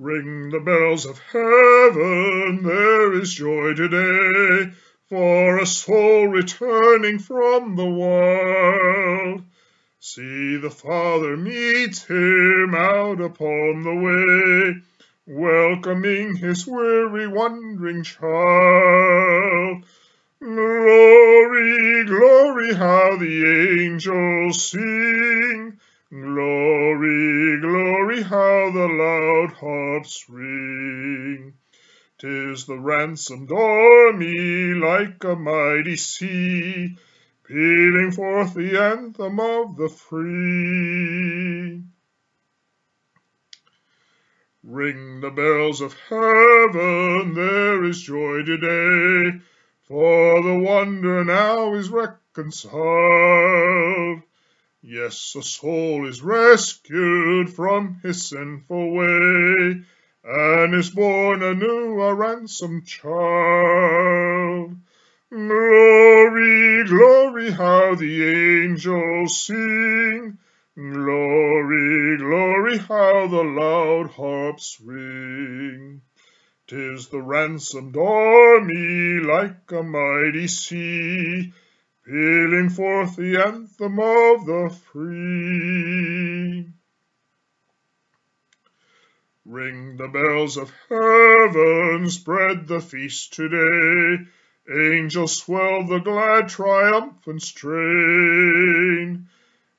Ring the bells of heaven, there is joy today for a soul returning from the wild. See the Father meets him out upon the way, welcoming his weary wandering child. Glory, glory, how the angels sing, glory, how the loud harps ring! Tis the ransomed army, like a mighty sea, pealing forth the anthem of the free. Ring the bells of heaven, there is joy today, for the wonder now is reconciled. Yes, a soul is rescued from his sinful way, and is born anew a ransomed child. Glory, glory, how the angels sing. Glory, glory, how the loud harps ring. Tis the ransomed army like a mighty sea pealing forth the anthem of the free. Ring the bells of heaven, spread the feast today, angels swell the glad triumphant strain.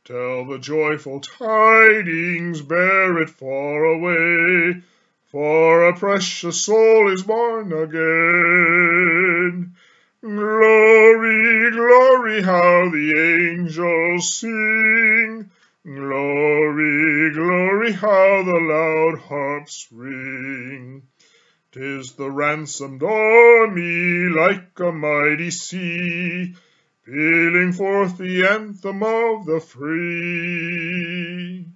Tell the joyful tidings, bear it far away, for a precious soul is born again. how the angels sing. Glory, glory, how the loud harps ring. Tis the ransomed army like a mighty sea, pealing forth the anthem of the free.